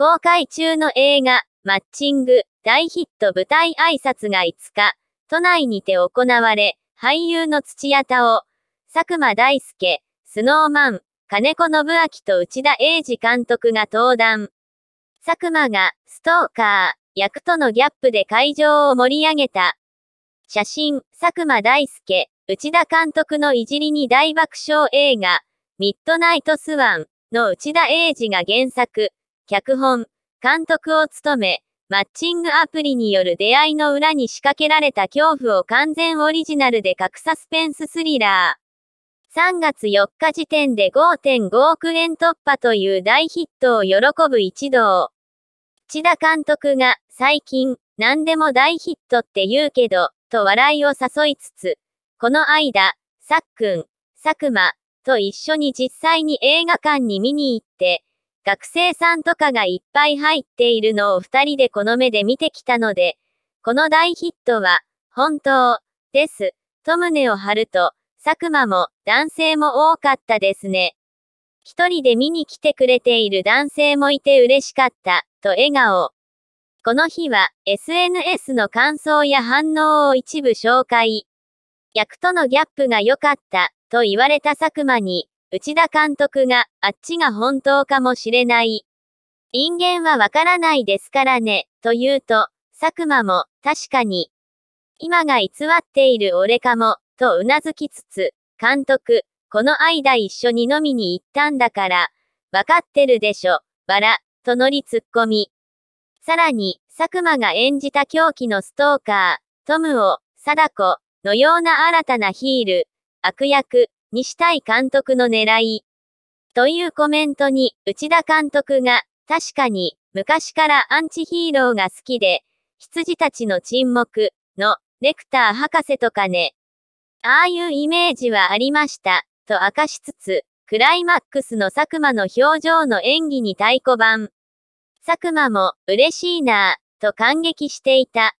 公開中の映画、マッチング、大ヒット舞台挨拶が5日、都内にて行われ、俳優の土屋太鳳、佐久間大介、スノーマン、金子信明と内田英二監督が登壇。佐久間が、ストーカー、役とのギャップで会場を盛り上げた。写真、佐久間大介、内田監督のいじりに大爆笑映画、ミッドナイトスワンの内田英二が原作。脚本、監督を務め、マッチングアプリによる出会いの裏に仕掛けられた恐怖を完全オリジナルでくサスペンススリラー。3月4日時点で5.5億円突破という大ヒットを喜ぶ一同。千田監督が最近何でも大ヒットって言うけど、と笑いを誘いつつ、この間、さっくん、佐久間と一緒に実際に映画館に見に行って、学生さんとかがいっぱい入っているのを二人でこの目で見てきたので、この大ヒットは、本当、です、と胸を張ると、佐久間も男性も多かったですね。一人で見に来てくれている男性もいて嬉しかった、と笑顔。この日は SNS の感想や反応を一部紹介。役とのギャップが良かった、と言われた佐久間に、内田監督が、あっちが本当かもしれない。人間はわからないですからね、と言うと、佐久間も、確かに。今が偽っている俺かも、と頷きつつ、監督、この間一緒に飲みに行ったんだから、わかってるでしょ、バラ、と乗り突っ込み。さらに、佐久間が演じた狂気のストーカー、トムを、貞子、のような新たなヒール、悪役、にしたい監督の狙い。というコメントに、内田監督が、確かに、昔からアンチヒーローが好きで、羊たちの沈黙、の、レクター博士とかね。ああいうイメージはありました、と明かしつつ、クライマックスの佐久間の表情の演技に太鼓判。佐久間も、嬉しいなぁ、と感激していた。